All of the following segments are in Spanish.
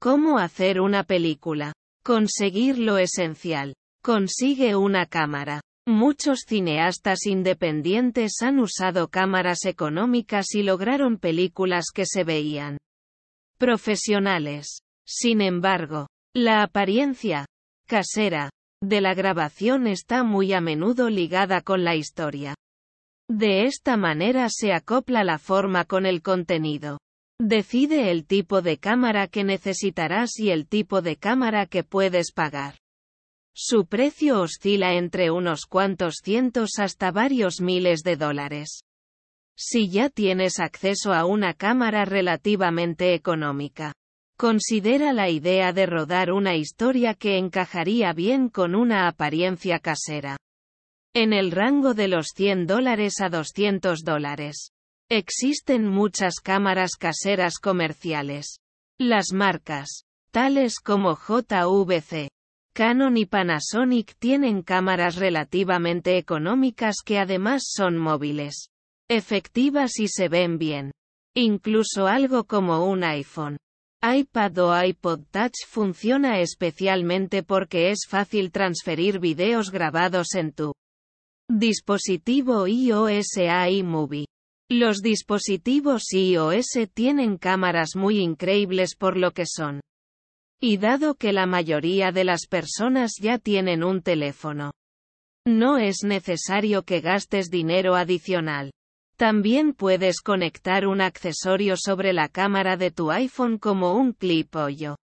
Cómo hacer una película. Conseguir lo esencial. Consigue una cámara. Muchos cineastas independientes han usado cámaras económicas y lograron películas que se veían profesionales. Sin embargo, la apariencia casera de la grabación está muy a menudo ligada con la historia. De esta manera se acopla la forma con el contenido. Decide el tipo de cámara que necesitarás y el tipo de cámara que puedes pagar. Su precio oscila entre unos cuantos cientos hasta varios miles de dólares. Si ya tienes acceso a una cámara relativamente económica, considera la idea de rodar una historia que encajaría bien con una apariencia casera. En el rango de los 100 dólares a 200 dólares. Existen muchas cámaras caseras comerciales. Las marcas, tales como JVC, Canon y Panasonic tienen cámaras relativamente económicas que además son móviles, efectivas y se ven bien. Incluso algo como un iPhone, iPad o iPod Touch funciona especialmente porque es fácil transferir videos grabados en tu dispositivo iOS a iMovie. Los dispositivos iOS tienen cámaras muy increíbles por lo que son. Y dado que la mayoría de las personas ya tienen un teléfono, no es necesario que gastes dinero adicional. También puedes conectar un accesorio sobre la cámara de tu iPhone como un clip hoyo,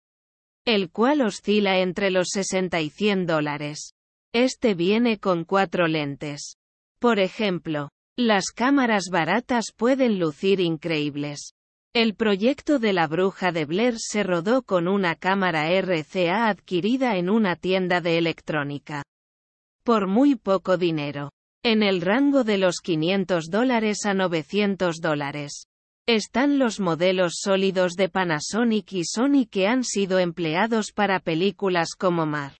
el cual oscila entre los 60 y 100 dólares. Este viene con cuatro lentes. Por ejemplo, las cámaras baratas pueden lucir increíbles. El proyecto de la bruja de Blair se rodó con una cámara RCA adquirida en una tienda de electrónica. Por muy poco dinero. En el rango de los 500 dólares a 900 dólares. Están los modelos sólidos de Panasonic y Sony que han sido empleados para películas como Mar.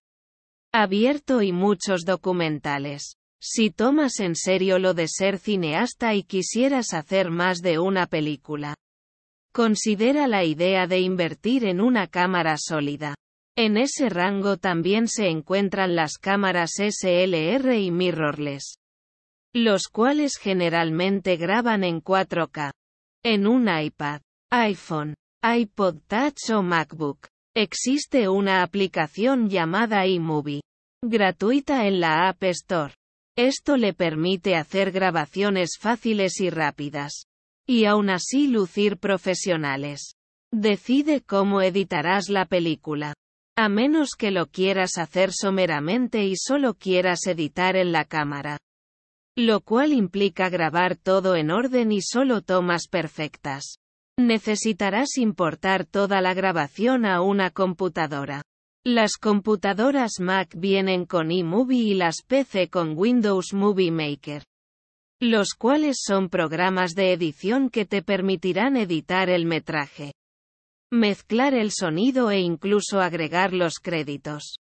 Abierto y muchos documentales. Si tomas en serio lo de ser cineasta y quisieras hacer más de una película, considera la idea de invertir en una cámara sólida. En ese rango también se encuentran las cámaras SLR y mirrorless, los cuales generalmente graban en 4K, en un iPad, iPhone, iPod Touch o MacBook. Existe una aplicación llamada iMovie, gratuita en la App Store, esto le permite hacer grabaciones fáciles y rápidas. Y aún así lucir profesionales. Decide cómo editarás la película. A menos que lo quieras hacer someramente y solo quieras editar en la cámara. Lo cual implica grabar todo en orden y solo tomas perfectas. Necesitarás importar toda la grabación a una computadora. Las computadoras Mac vienen con iMovie y las PC con Windows Movie Maker, los cuales son programas de edición que te permitirán editar el metraje, mezclar el sonido e incluso agregar los créditos.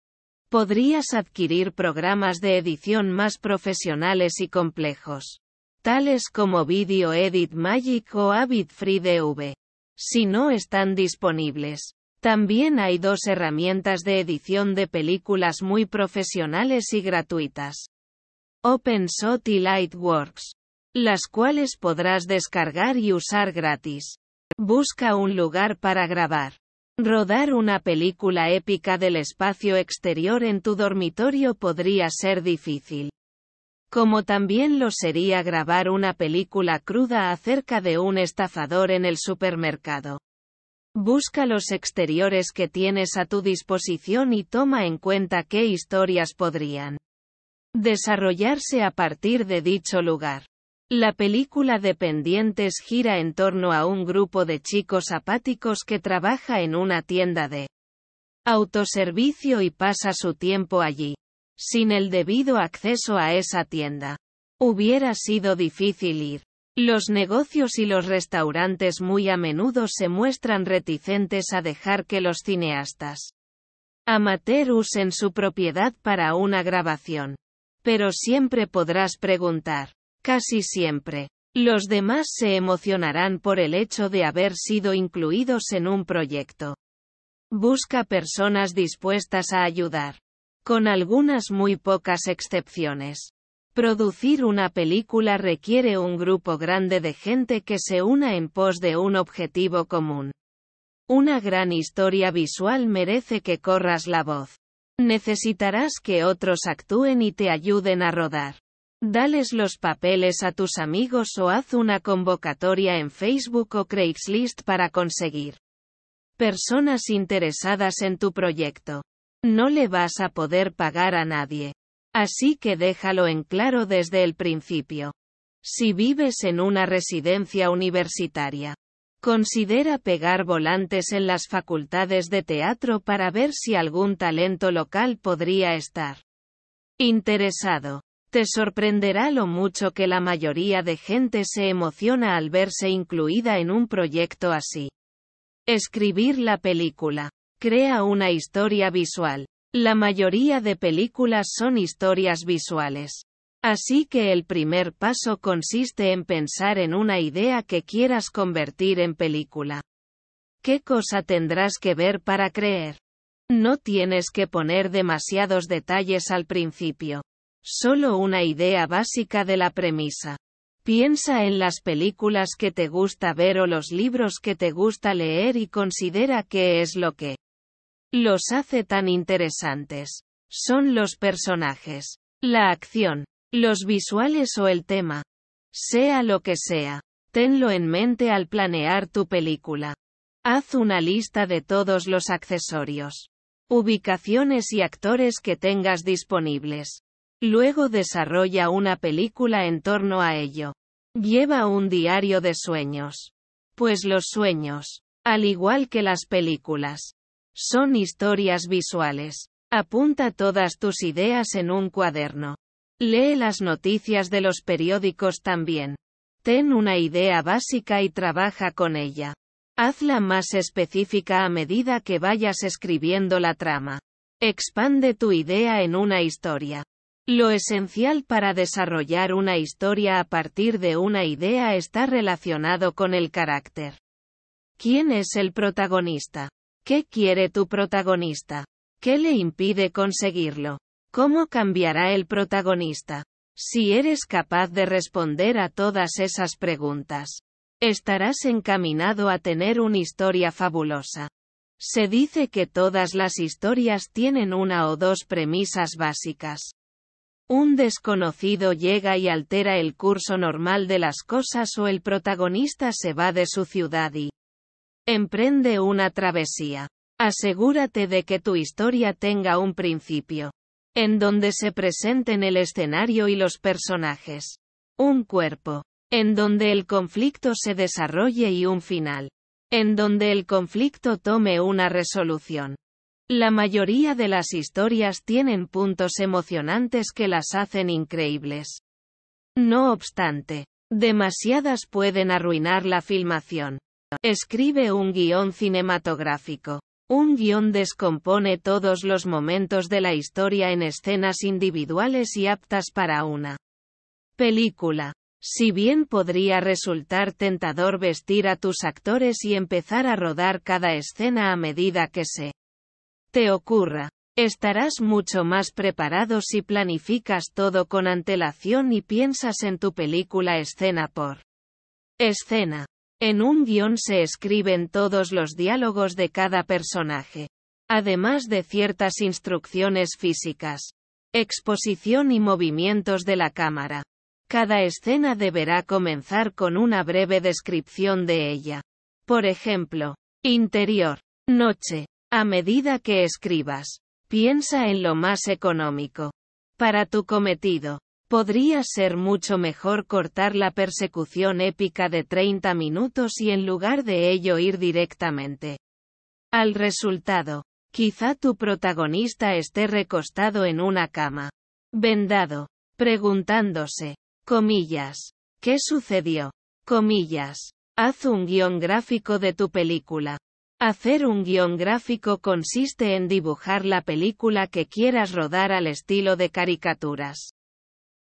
Podrías adquirir programas de edición más profesionales y complejos, tales como Video Edit Magic o Avid Free DV, si no están disponibles. También hay dos herramientas de edición de películas muy profesionales y gratuitas. OpenShot y Lightworks. Las cuales podrás descargar y usar gratis. Busca un lugar para grabar. Rodar una película épica del espacio exterior en tu dormitorio podría ser difícil. Como también lo sería grabar una película cruda acerca de un estafador en el supermercado. Busca los exteriores que tienes a tu disposición y toma en cuenta qué historias podrían desarrollarse a partir de dicho lugar. La película Dependientes gira en torno a un grupo de chicos apáticos que trabaja en una tienda de autoservicio y pasa su tiempo allí. Sin el debido acceso a esa tienda, hubiera sido difícil ir los negocios y los restaurantes muy a menudo se muestran reticentes a dejar que los cineastas amateur usen su propiedad para una grabación. Pero siempre podrás preguntar. Casi siempre. Los demás se emocionarán por el hecho de haber sido incluidos en un proyecto. Busca personas dispuestas a ayudar. Con algunas muy pocas excepciones. Producir una película requiere un grupo grande de gente que se una en pos de un objetivo común. Una gran historia visual merece que corras la voz. Necesitarás que otros actúen y te ayuden a rodar. Dales los papeles a tus amigos o haz una convocatoria en Facebook o Craigslist para conseguir personas interesadas en tu proyecto. No le vas a poder pagar a nadie. Así que déjalo en claro desde el principio. Si vives en una residencia universitaria, considera pegar volantes en las facultades de teatro para ver si algún talento local podría estar interesado. Te sorprenderá lo mucho que la mayoría de gente se emociona al verse incluida en un proyecto así. Escribir la película. Crea una historia visual. La mayoría de películas son historias visuales. Así que el primer paso consiste en pensar en una idea que quieras convertir en película. ¿Qué cosa tendrás que ver para creer? No tienes que poner demasiados detalles al principio. Solo una idea básica de la premisa. Piensa en las películas que te gusta ver o los libros que te gusta leer y considera qué es lo que los hace tan interesantes. Son los personajes, la acción, los visuales o el tema. Sea lo que sea, tenlo en mente al planear tu película. Haz una lista de todos los accesorios, ubicaciones y actores que tengas disponibles. Luego desarrolla una película en torno a ello. Lleva un diario de sueños. Pues los sueños, al igual que las películas, son historias visuales. Apunta todas tus ideas en un cuaderno. Lee las noticias de los periódicos también. Ten una idea básica y trabaja con ella. Hazla más específica a medida que vayas escribiendo la trama. Expande tu idea en una historia. Lo esencial para desarrollar una historia a partir de una idea está relacionado con el carácter. ¿Quién es el protagonista? ¿Qué quiere tu protagonista? ¿Qué le impide conseguirlo? ¿Cómo cambiará el protagonista? Si eres capaz de responder a todas esas preguntas, estarás encaminado a tener una historia fabulosa. Se dice que todas las historias tienen una o dos premisas básicas. Un desconocido llega y altera el curso normal de las cosas o el protagonista se va de su ciudad y Emprende una travesía. Asegúrate de que tu historia tenga un principio, en donde se presenten el escenario y los personajes. Un cuerpo, en donde el conflicto se desarrolle y un final, en donde el conflicto tome una resolución. La mayoría de las historias tienen puntos emocionantes que las hacen increíbles. No obstante, demasiadas pueden arruinar la filmación. Escribe un guión cinematográfico. Un guión descompone todos los momentos de la historia en escenas individuales y aptas para una película. Si bien podría resultar tentador vestir a tus actores y empezar a rodar cada escena a medida que se te ocurra, estarás mucho más preparado si planificas todo con antelación y piensas en tu película escena por escena. En un guión se escriben todos los diálogos de cada personaje, además de ciertas instrucciones físicas, exposición y movimientos de la cámara. Cada escena deberá comenzar con una breve descripción de ella. Por ejemplo, interior, noche. A medida que escribas, piensa en lo más económico. Para tu cometido, Podría ser mucho mejor cortar la persecución épica de 30 minutos y en lugar de ello ir directamente al resultado. Quizá tu protagonista esté recostado en una cama, vendado, preguntándose, comillas, ¿qué sucedió? Comillas, haz un guión gráfico de tu película. Hacer un guión gráfico consiste en dibujar la película que quieras rodar al estilo de caricaturas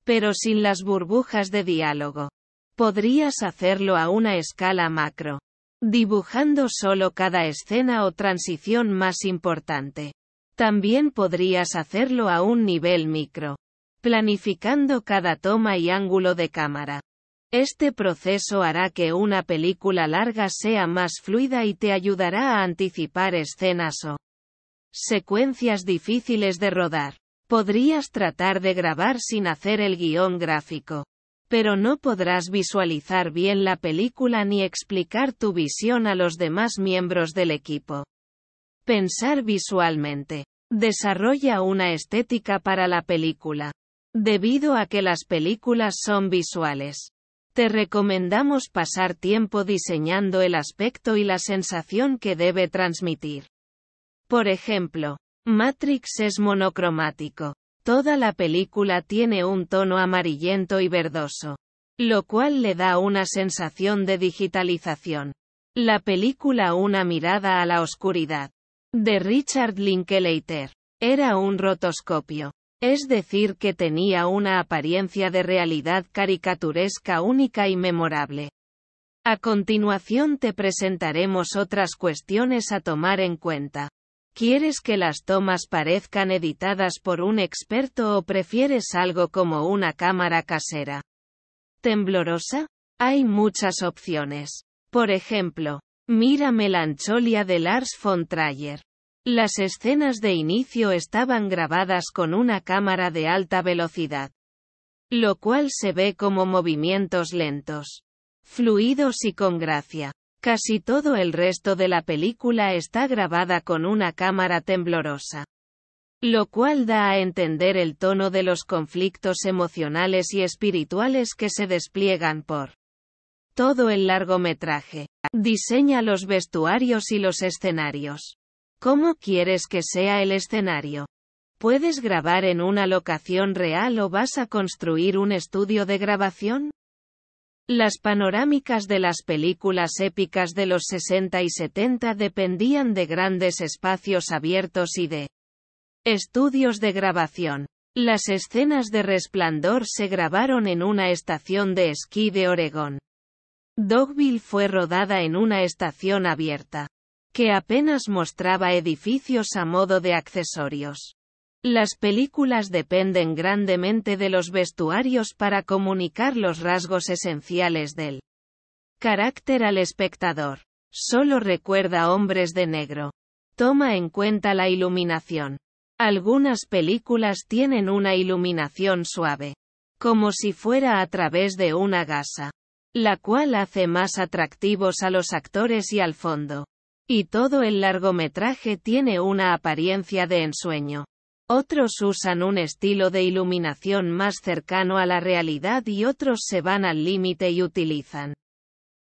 pero sin las burbujas de diálogo. Podrías hacerlo a una escala macro, dibujando solo cada escena o transición más importante. También podrías hacerlo a un nivel micro, planificando cada toma y ángulo de cámara. Este proceso hará que una película larga sea más fluida y te ayudará a anticipar escenas o secuencias difíciles de rodar. Podrías tratar de grabar sin hacer el guión gráfico. Pero no podrás visualizar bien la película ni explicar tu visión a los demás miembros del equipo. Pensar visualmente. Desarrolla una estética para la película. Debido a que las películas son visuales. Te recomendamos pasar tiempo diseñando el aspecto y la sensación que debe transmitir. Por ejemplo, Matrix es monocromático. Toda la película tiene un tono amarillento y verdoso, lo cual le da una sensación de digitalización. La película Una mirada a la oscuridad, de Richard Linklater, era un rotoscopio, es decir, que tenía una apariencia de realidad caricaturesca única y memorable. A continuación te presentaremos otras cuestiones a tomar en cuenta. ¿Quieres que las tomas parezcan editadas por un experto o prefieres algo como una cámara casera? ¿Temblorosa? Hay muchas opciones. Por ejemplo, mira Melancholia de Lars von Trayer. Las escenas de inicio estaban grabadas con una cámara de alta velocidad, lo cual se ve como movimientos lentos, fluidos y con gracia. Casi todo el resto de la película está grabada con una cámara temblorosa. Lo cual da a entender el tono de los conflictos emocionales y espirituales que se despliegan por todo el largometraje. Diseña los vestuarios y los escenarios. ¿Cómo quieres que sea el escenario? ¿Puedes grabar en una locación real o vas a construir un estudio de grabación? Las panorámicas de las películas épicas de los 60 y 70 dependían de grandes espacios abiertos y de estudios de grabación. Las escenas de Resplandor se grabaron en una estación de esquí de Oregón. Dogville fue rodada en una estación abierta, que apenas mostraba edificios a modo de accesorios. Las películas dependen grandemente de los vestuarios para comunicar los rasgos esenciales del carácter al espectador. Solo recuerda hombres de negro. Toma en cuenta la iluminación. Algunas películas tienen una iluminación suave, como si fuera a través de una gasa, la cual hace más atractivos a los actores y al fondo. Y todo el largometraje tiene una apariencia de ensueño. Otros usan un estilo de iluminación más cercano a la realidad y otros se van al límite y utilizan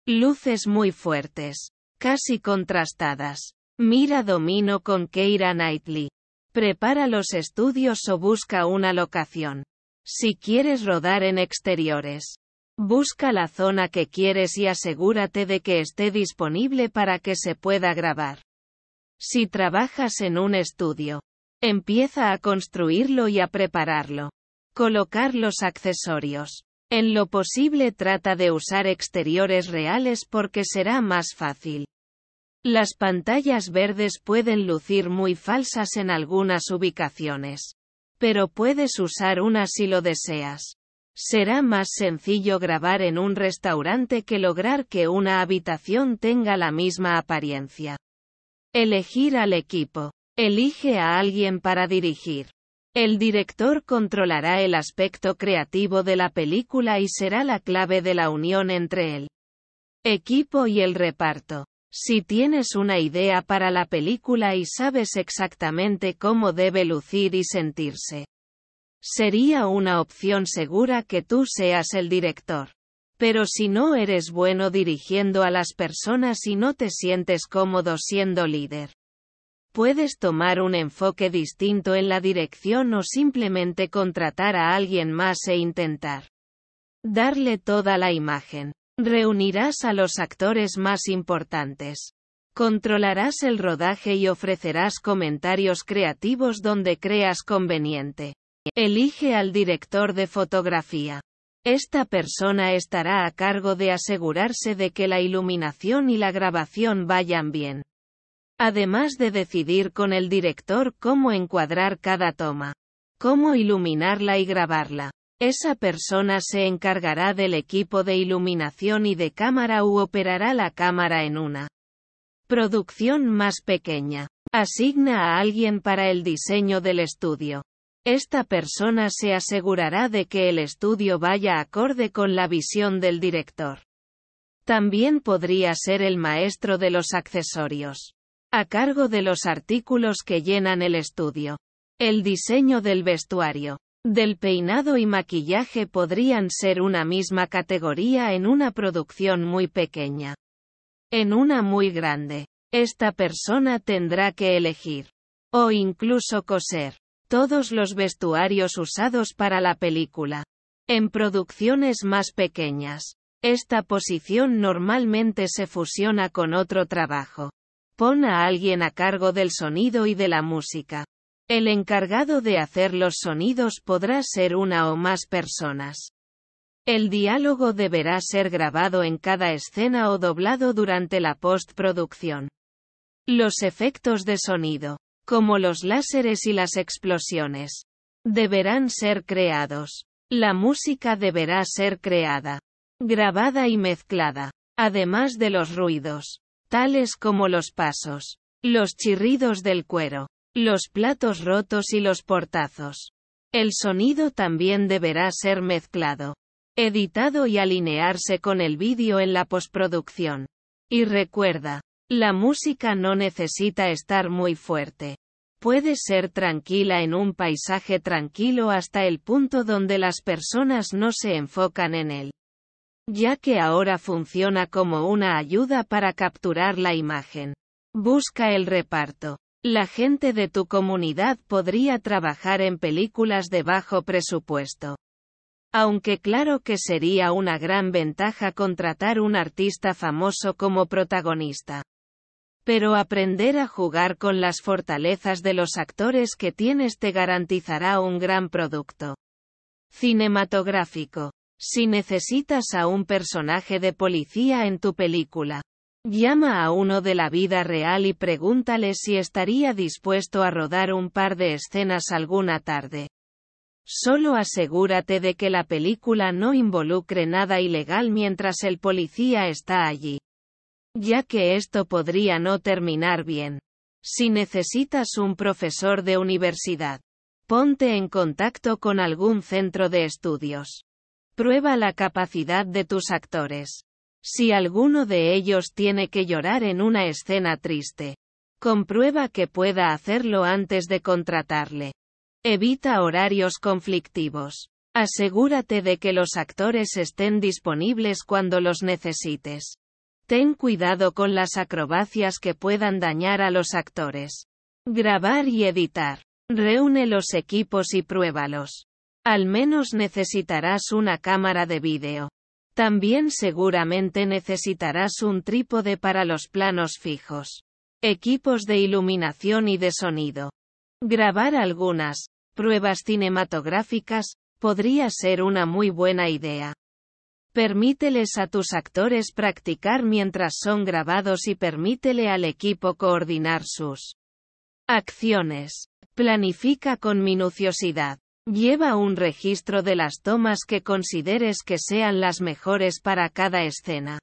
luces muy fuertes, casi contrastadas. Mira Domino con Keira Knightley. Prepara los estudios o busca una locación. Si quieres rodar en exteriores, busca la zona que quieres y asegúrate de que esté disponible para que se pueda grabar. Si trabajas en un estudio, Empieza a construirlo y a prepararlo. Colocar los accesorios. En lo posible trata de usar exteriores reales porque será más fácil. Las pantallas verdes pueden lucir muy falsas en algunas ubicaciones. Pero puedes usar una si lo deseas. Será más sencillo grabar en un restaurante que lograr que una habitación tenga la misma apariencia. Elegir al equipo. Elige a alguien para dirigir. El director controlará el aspecto creativo de la película y será la clave de la unión entre el equipo y el reparto. Si tienes una idea para la película y sabes exactamente cómo debe lucir y sentirse, sería una opción segura que tú seas el director. Pero si no eres bueno dirigiendo a las personas y no te sientes cómodo siendo líder, Puedes tomar un enfoque distinto en la dirección o simplemente contratar a alguien más e intentar darle toda la imagen. Reunirás a los actores más importantes. Controlarás el rodaje y ofrecerás comentarios creativos donde creas conveniente. Elige al director de fotografía. Esta persona estará a cargo de asegurarse de que la iluminación y la grabación vayan bien además de decidir con el director cómo encuadrar cada toma, cómo iluminarla y grabarla. Esa persona se encargará del equipo de iluminación y de cámara u operará la cámara en una producción más pequeña. Asigna a alguien para el diseño del estudio. Esta persona se asegurará de que el estudio vaya acorde con la visión del director. También podría ser el maestro de los accesorios a cargo de los artículos que llenan el estudio. El diseño del vestuario, del peinado y maquillaje podrían ser una misma categoría en una producción muy pequeña. En una muy grande, esta persona tendrá que elegir, o incluso coser, todos los vestuarios usados para la película. En producciones más pequeñas, esta posición normalmente se fusiona con otro trabajo. Pon a alguien a cargo del sonido y de la música. El encargado de hacer los sonidos podrá ser una o más personas. El diálogo deberá ser grabado en cada escena o doblado durante la postproducción. Los efectos de sonido, como los láseres y las explosiones, deberán ser creados. La música deberá ser creada, grabada y mezclada, además de los ruidos tales como los pasos, los chirridos del cuero, los platos rotos y los portazos. El sonido también deberá ser mezclado, editado y alinearse con el vídeo en la postproducción. Y recuerda, la música no necesita estar muy fuerte. Puede ser tranquila en un paisaje tranquilo hasta el punto donde las personas no se enfocan en él ya que ahora funciona como una ayuda para capturar la imagen. Busca el reparto. La gente de tu comunidad podría trabajar en películas de bajo presupuesto. Aunque claro que sería una gran ventaja contratar un artista famoso como protagonista. Pero aprender a jugar con las fortalezas de los actores que tienes te garantizará un gran producto cinematográfico. Si necesitas a un personaje de policía en tu película, llama a uno de la vida real y pregúntale si estaría dispuesto a rodar un par de escenas alguna tarde. Solo asegúrate de que la película no involucre nada ilegal mientras el policía está allí. Ya que esto podría no terminar bien. Si necesitas un profesor de universidad, ponte en contacto con algún centro de estudios. Prueba la capacidad de tus actores. Si alguno de ellos tiene que llorar en una escena triste, comprueba que pueda hacerlo antes de contratarle. Evita horarios conflictivos. Asegúrate de que los actores estén disponibles cuando los necesites. Ten cuidado con las acrobacias que puedan dañar a los actores. Grabar y editar. Reúne los equipos y pruébalos. Al menos necesitarás una cámara de vídeo. También seguramente necesitarás un trípode para los planos fijos. Equipos de iluminación y de sonido. Grabar algunas pruebas cinematográficas podría ser una muy buena idea. Permíteles a tus actores practicar mientras son grabados y permítele al equipo coordinar sus acciones. Planifica con minuciosidad. Lleva un registro de las tomas que consideres que sean las mejores para cada escena.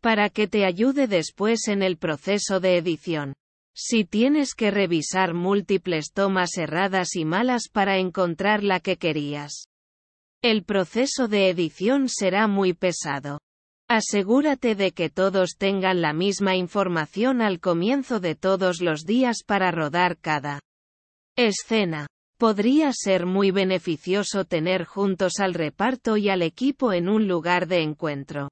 Para que te ayude después en el proceso de edición. Si tienes que revisar múltiples tomas erradas y malas para encontrar la que querías. El proceso de edición será muy pesado. Asegúrate de que todos tengan la misma información al comienzo de todos los días para rodar cada escena. Podría ser muy beneficioso tener juntos al reparto y al equipo en un lugar de encuentro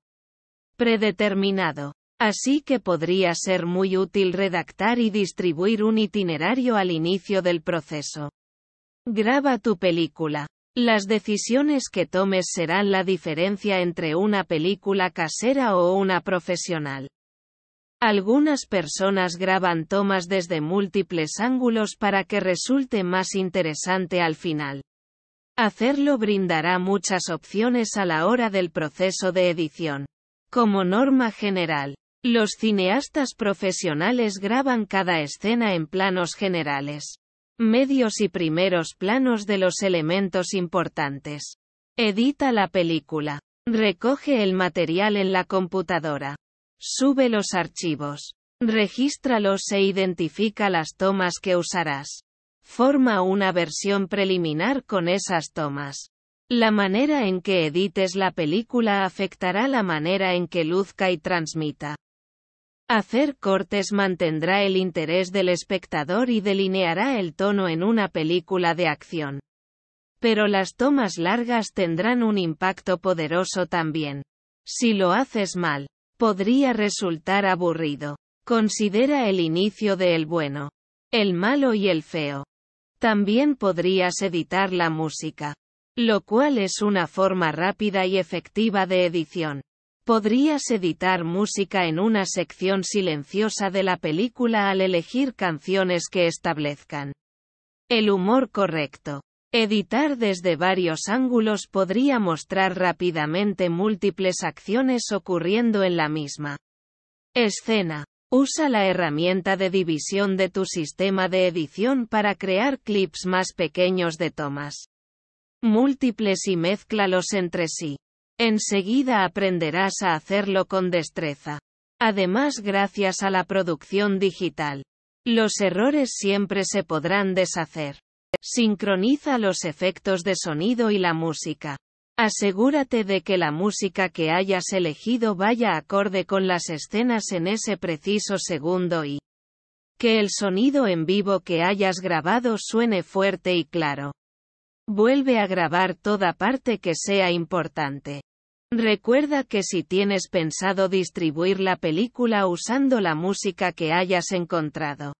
predeterminado. Así que podría ser muy útil redactar y distribuir un itinerario al inicio del proceso. Graba tu película. Las decisiones que tomes serán la diferencia entre una película casera o una profesional. Algunas personas graban tomas desde múltiples ángulos para que resulte más interesante al final. Hacerlo brindará muchas opciones a la hora del proceso de edición. Como norma general, los cineastas profesionales graban cada escena en planos generales, medios y primeros planos de los elementos importantes. Edita la película. Recoge el material en la computadora. Sube los archivos. Regístralos e identifica las tomas que usarás. Forma una versión preliminar con esas tomas. La manera en que edites la película afectará la manera en que luzca y transmita. Hacer cortes mantendrá el interés del espectador y delineará el tono en una película de acción. Pero las tomas largas tendrán un impacto poderoso también. Si lo haces mal, podría resultar aburrido. Considera el inicio de El bueno, el malo y el feo. También podrías editar la música, lo cual es una forma rápida y efectiva de edición. Podrías editar música en una sección silenciosa de la película al elegir canciones que establezcan el humor correcto. Editar desde varios ángulos podría mostrar rápidamente múltiples acciones ocurriendo en la misma escena. Usa la herramienta de división de tu sistema de edición para crear clips más pequeños de tomas múltiples y mezclalos entre sí. Enseguida aprenderás a hacerlo con destreza. Además gracias a la producción digital, los errores siempre se podrán deshacer. Sincroniza los efectos de sonido y la música. Asegúrate de que la música que hayas elegido vaya acorde con las escenas en ese preciso segundo y que el sonido en vivo que hayas grabado suene fuerte y claro. Vuelve a grabar toda parte que sea importante. Recuerda que si tienes pensado distribuir la película usando la música que hayas encontrado,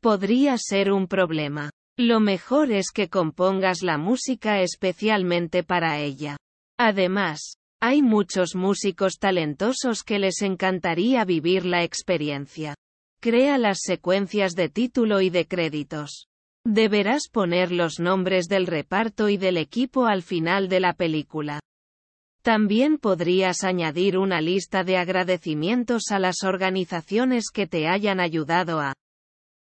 podría ser un problema. Lo mejor es que compongas la música especialmente para ella. Además, hay muchos músicos talentosos que les encantaría vivir la experiencia. Crea las secuencias de título y de créditos. Deberás poner los nombres del reparto y del equipo al final de la película. También podrías añadir una lista de agradecimientos a las organizaciones que te hayan ayudado a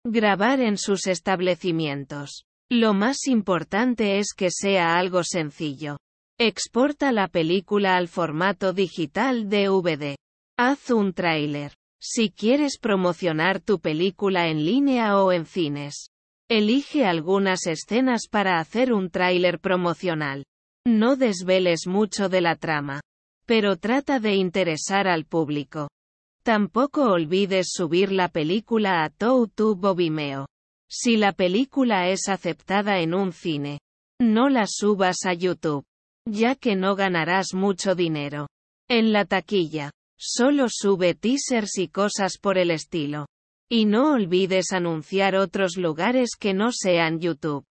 Grabar en sus establecimientos. Lo más importante es que sea algo sencillo. Exporta la película al formato digital DVD. Haz un tráiler. Si quieres promocionar tu película en línea o en cines, elige algunas escenas para hacer un tráiler promocional. No desveles mucho de la trama, pero trata de interesar al público. Tampoco olvides subir la película a Toutube o Vimeo. Si la película es aceptada en un cine, no la subas a YouTube, ya que no ganarás mucho dinero. En la taquilla, solo sube teasers y cosas por el estilo. Y no olvides anunciar otros lugares que no sean YouTube.